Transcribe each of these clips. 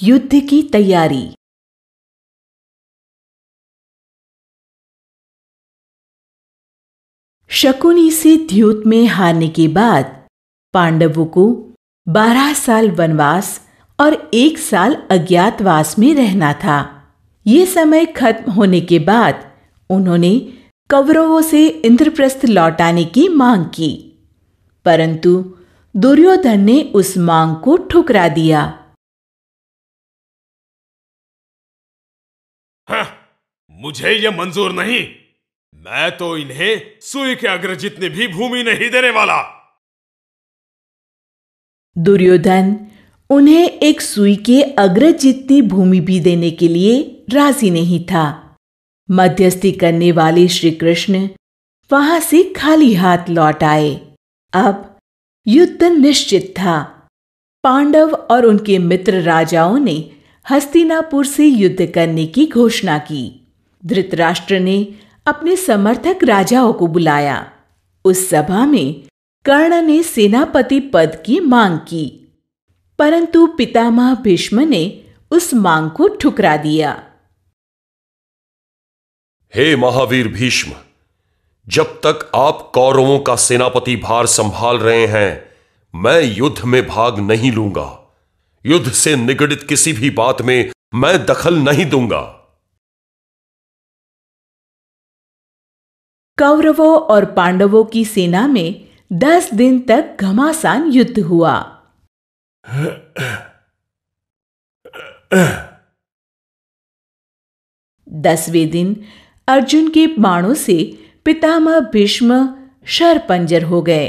युद्ध की तैयारी शकुनी से द्योत में हारने के बाद पांडवों को बारह साल वनवास और एक साल अज्ञातवास में रहना था ये समय खत्म होने के बाद उन्होंने कौरवों से इंद्रप्रस्थ लौटाने की मांग की परंतु दुर्योधन ने उस मांग को ठुकरा दिया हाँ, मुझे यह मंजूर नहीं मैं तो इन्हें सुई के अग्र जितने भी भूमि नहीं देने वाला दुर्योधन उन्हें एक सुई के अग्र जितनी भूमि भी देने के लिए राजी नहीं था मध्यस्थी करने वाले श्री कृष्ण वहां से खाली हाथ लौट आए अब युद्ध निश्चित था पांडव और उनके मित्र राजाओं ने हस्तिनापुर से युद्ध करने की घोषणा की धृतराष्ट्र ने अपने समर्थक राजाओं को बुलाया उस सभा में कर्ण ने सेनापति पद की मांग की परंतु पितामह भीष्म ने उस मांग को ठुकरा दिया हे महावीर भीष्म जब तक आप कौरवों का सेनापति भार संभाल रहे हैं मैं युद्ध में भाग नहीं लूंगा युद्ध से निगडित किसी भी बात में मैं दखल नहीं दूंगा कौरवों और पांडवों की सेना में दस दिन तक घमासान युद्ध हुआ दसवें दिन अर्जुन के बाणों से पितामह भीष्म शर पंजर हो गए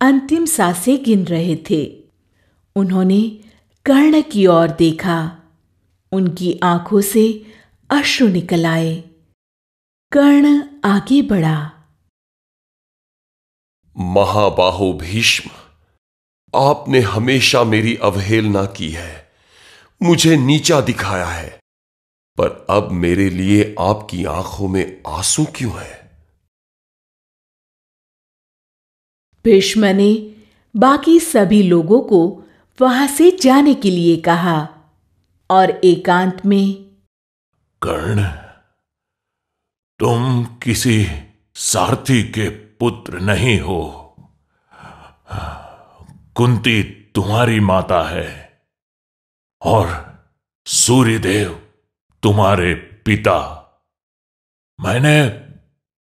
अंतिम सांसें गिन रहे थे उन्होंने कर्ण की ओर देखा उनकी आंखों से अश्रु निकल आए कर्ण आगे बढ़ा महाबाहु भीष्म आपने हमेशा मेरी अवहेलना की है मुझे नीचा दिखाया है पर अब मेरे लिए आपकी आंखों में आंसू क्यों है भीष्म ने बाकी सभी लोगों को वहां से जाने के लिए कहा और एकांत में कर्ण तुम किसी सारथी के पुत्र नहीं हो कुंती तुम्हारी माता है और सूर्यदेव तुम्हारे पिता मैंने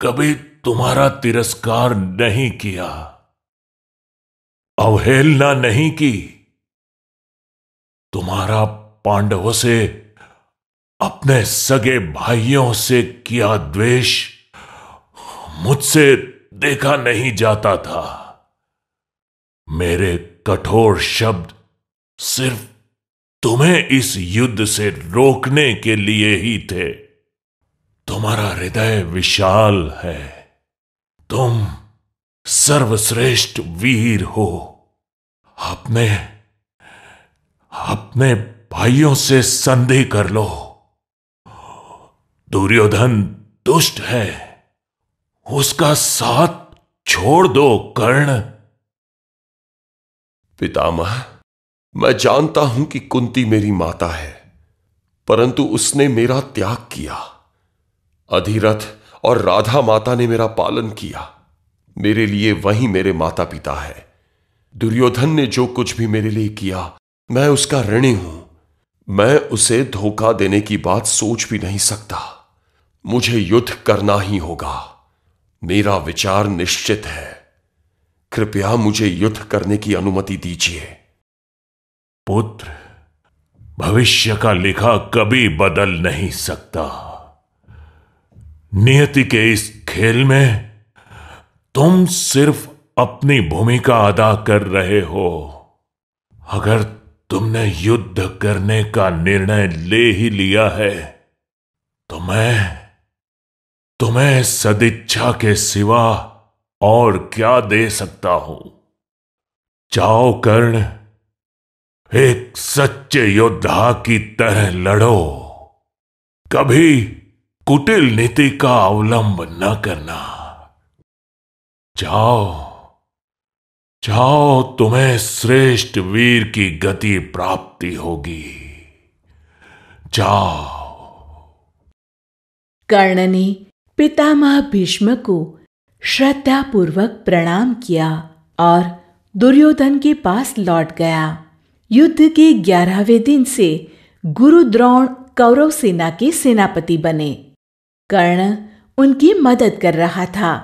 कभी तुम्हारा तिरस्कार नहीं किया अवहेलना नहीं की तुम्हारा पांडवों से अपने सगे भाइयों से किया द्वेष मुझसे देखा नहीं जाता था मेरे कठोर शब्द सिर्फ तुम्हें इस युद्ध से रोकने के लिए ही थे तुम्हारा हृदय विशाल है तुम सर्वश्रेष्ठ वीर हो अपने अपने भाइयों से संधि कर लो दुर्योधन दुष्ट है उसका साथ छोड़ दो कर्ण पितामह मैं जानता हूं कि कुंती मेरी माता है परंतु उसने मेरा त्याग किया अधिरथ और राधा माता ने मेरा पालन किया मेरे लिए वही मेरे माता पिता है दुर्योधन ने जो कुछ भी मेरे लिए किया मैं उसका ऋणी हूं मैं उसे धोखा देने की बात सोच भी नहीं सकता मुझे युद्ध करना ही होगा मेरा विचार निश्चित है कृपया मुझे युद्ध करने की अनुमति दीजिए पुत्र भविष्य का लिखा कभी बदल नहीं सकता नियति के इस खेल में तुम सिर्फ अपनी भूमिका अदा कर रहे हो अगर तुमने युद्ध करने का निर्णय ले ही लिया है तो मैं तुम्हें सदिच्छा के सिवा और क्या दे सकता हूं जाओ कर्ण एक सच्चे योद्धा की तरह लड़ो कभी कुटिल नीति का अवलंब न करना जाओ जाओ तुम्हें श्रेष्ठ वीर की गति प्राप्ति होगी जाओ कर्ण ने पितामह भीष्म को श्रद्धापूर्वक प्रणाम किया और दुर्योधन के पास लौट गया युद्ध के ग्यारहवें दिन से गुरु द्रोण कौरव सेना के सेनापति बने कर्ण उनकी मदद कर रहा था